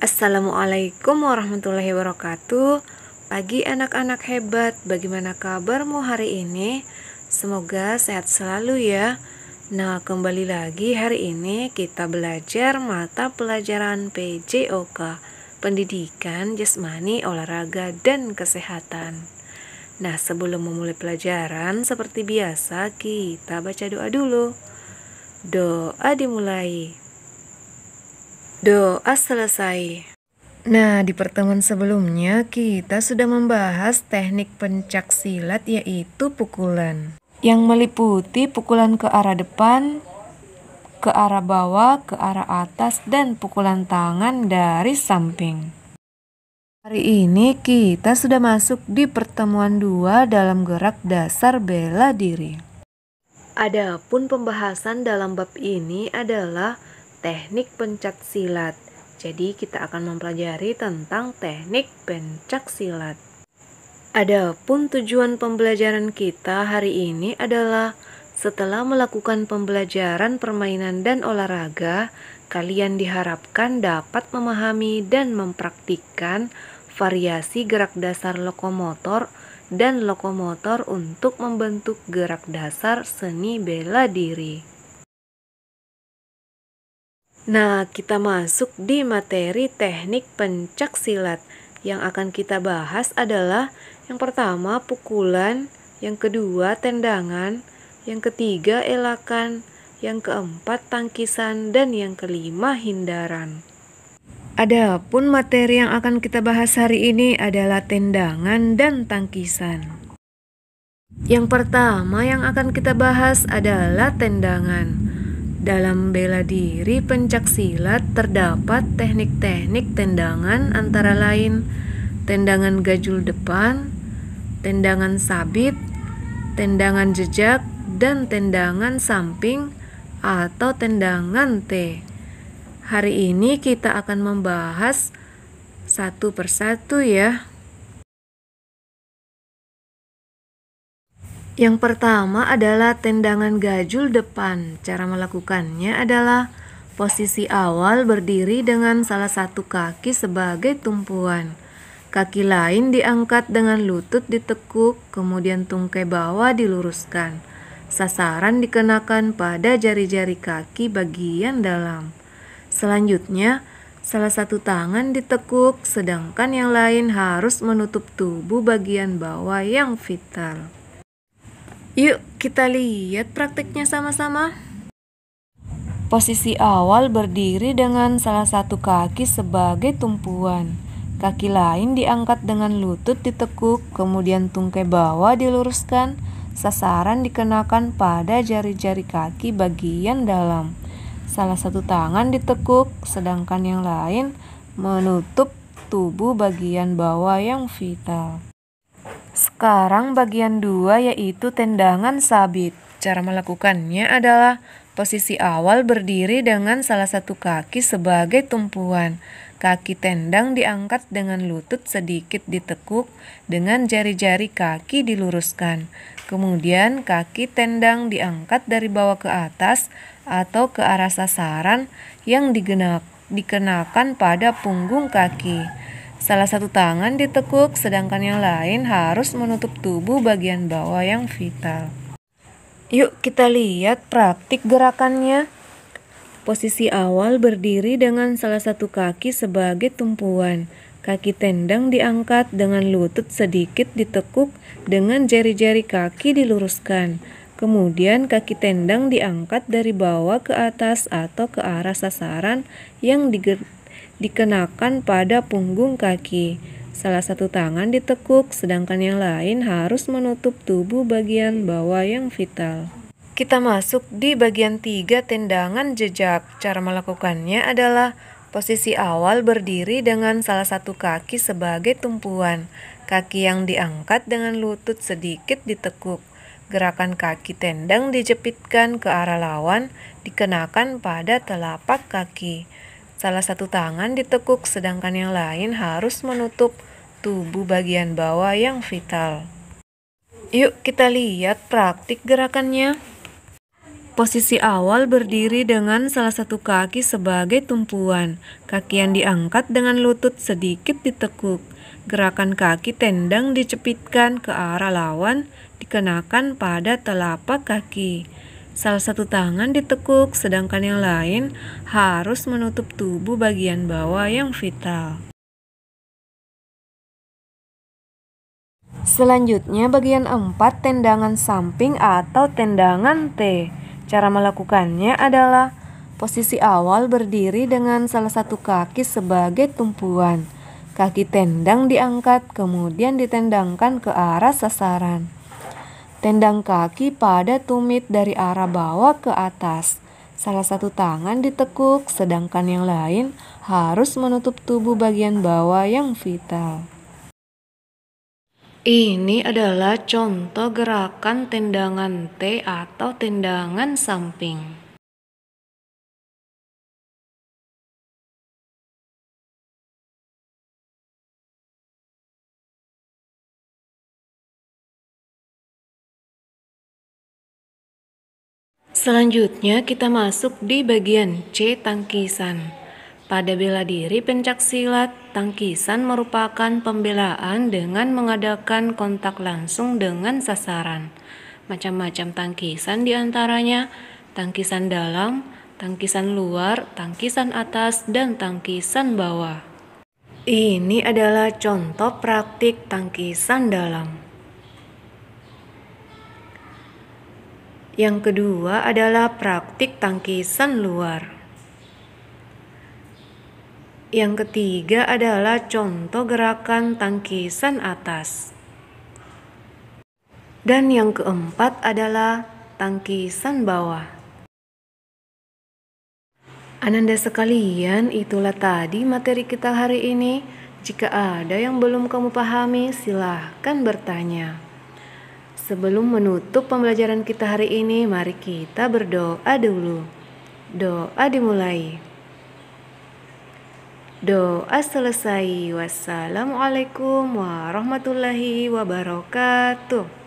Assalamualaikum warahmatullahi wabarakatuh. Pagi anak-anak hebat, bagaimana kabarmu hari ini? Semoga sehat selalu ya. Nah, kembali lagi hari ini kita belajar mata pelajaran PJOK, Pendidikan Jasmani, Olahraga, dan Kesehatan. Nah, sebelum memulai pelajaran, seperti biasa kita baca doa dulu. Doa dimulai. Doa selesai. Nah, di pertemuan sebelumnya kita sudah membahas teknik pencak silat yaitu pukulan yang meliputi pukulan ke arah depan, ke arah bawah, ke arah atas dan pukulan tangan dari samping. Hari ini kita sudah masuk di pertemuan dua dalam gerak dasar bela diri. Adapun pembahasan dalam bab ini adalah teknik pencak silat. Jadi kita akan mempelajari tentang teknik pencak silat. Adapun tujuan pembelajaran kita hari ini adalah setelah melakukan pembelajaran permainan dan olahraga, kalian diharapkan dapat memahami dan mempraktikkan variasi gerak dasar lokomotor dan lokomotor untuk membentuk gerak dasar seni bela diri. Nah, kita masuk di materi teknik pencak silat. Yang akan kita bahas adalah yang pertama pukulan, yang kedua tendangan, yang ketiga elakan, yang keempat tangkisan, dan yang kelima hindaran. Adapun materi yang akan kita bahas hari ini adalah tendangan dan tangkisan. Yang pertama yang akan kita bahas adalah tendangan. Dalam bela diri pencak silat terdapat teknik-teknik tendangan antara lain tendangan gajul depan, tendangan sabit, tendangan jejak, dan tendangan samping atau tendangan T. Hari ini kita akan membahas satu persatu ya. Yang pertama adalah tendangan gajul depan. Cara melakukannya adalah posisi awal berdiri dengan salah satu kaki sebagai tumpuan. Kaki lain diangkat dengan lutut ditekuk, kemudian tungkai bawah diluruskan. Sasaran dikenakan pada jari-jari kaki bagian dalam. Selanjutnya, salah satu tangan ditekuk, sedangkan yang lain harus menutup tubuh bagian bawah yang vital. Yuk kita lihat prakteknya sama-sama. Posisi awal berdiri dengan salah satu kaki sebagai tumpuan. Kaki lain diangkat dengan lutut ditekuk, kemudian tungkai bawah diluruskan. Sasaran dikenakan pada jari-jari kaki bagian dalam. Salah satu tangan ditekuk, sedangkan yang lain menutup tubuh bagian bawah yang vital. Sekarang bagian dua yaitu tendangan sabit. Cara melakukannya adalah posisi awal berdiri dengan salah satu kaki sebagai tumpuan. Kaki tendang diangkat dengan lutut sedikit ditekuk dengan jari-jari kaki diluruskan. Kemudian kaki tendang diangkat dari bawah ke atas atau ke arah sasaran yang dikenakan pada punggung kaki. Salah satu tangan ditekuk, sedangkan yang lain harus menutup tubuh bagian bawah yang vital. Yuk, kita lihat praktik gerakannya. Posisi awal berdiri dengan salah satu kaki sebagai tumpuan. Kaki tendang diangkat dengan lutut sedikit ditekuk dengan jari-jari kaki diluruskan. Kemudian kaki tendang diangkat dari bawah ke atas atau ke arah sasaran yang diger dikenakan pada punggung kaki. Salah satu tangan ditekuk, sedangkan yang lain harus menutup tubuh bagian bawah yang vital. Kita masuk di bagian tiga tendangan jejak. Cara melakukannya adalah posisi awal berdiri dengan salah satu kaki sebagai tumpuan. Kaki yang diangkat dengan lutut sedikit ditekuk. Gerakan kaki tendang dijepitkan ke arah lawan, dikenakan pada telapak kaki. Salah satu tangan ditekuk sedangkan yang lain harus menutup tubuh bagian bawah yang vital. Yuk kita lihat praktik gerakannya. Posisi awal berdiri dengan salah satu kaki sebagai tumpuan. Kaki yang diangkat dengan lutut sedikit ditekuk. Gerakan kaki tendang dicepitkan ke arah lawan dikenakan pada telapak kaki. Salah satu tangan ditekuk, sedangkan yang lain harus menutup tubuh bagian bawah yang vital. Selanjutnya bagian 4 tendangan samping atau tendangan T. Cara melakukannya adalah posisi awal berdiri dengan salah satu kaki sebagai tumpuan. Kaki tendang diangkat kemudian ditendangkan ke arah sasaran. Tendang kaki pada tumit dari arah bawah ke atas. Salah satu tangan ditekuk, sedangkan yang lain harus menutup tubuh bagian bawah yang vital. Ini adalah contoh gerakan tendangan T atau tendangan samping. Selanjutnya kita masuk di bagian C tangkisan. Pada bela diri pencak silat, tangkisan merupakan pembelaan dengan mengadakan kontak langsung dengan sasaran. Macam-macam tangkisan diantaranya tangkisan dalam, tangkisan luar, tangkisan atas, dan tangkisan bawah. Ini adalah contoh praktik tangkisan dalam. Yang kedua adalah praktik tangkisan luar. Yang ketiga adalah contoh gerakan tangkisan atas. Dan yang keempat adalah tangkisan bawah. Ananda sekalian, itulah tadi materi kita hari ini. Jika ada yang belum kamu pahami, silahkan bertanya. Sebelum menutup pembelajaran kita hari ini, mari kita berdoa dulu. Doa dimulai. Doa selesai. Wassalamualaikum warahmatullahi wabarakatuh.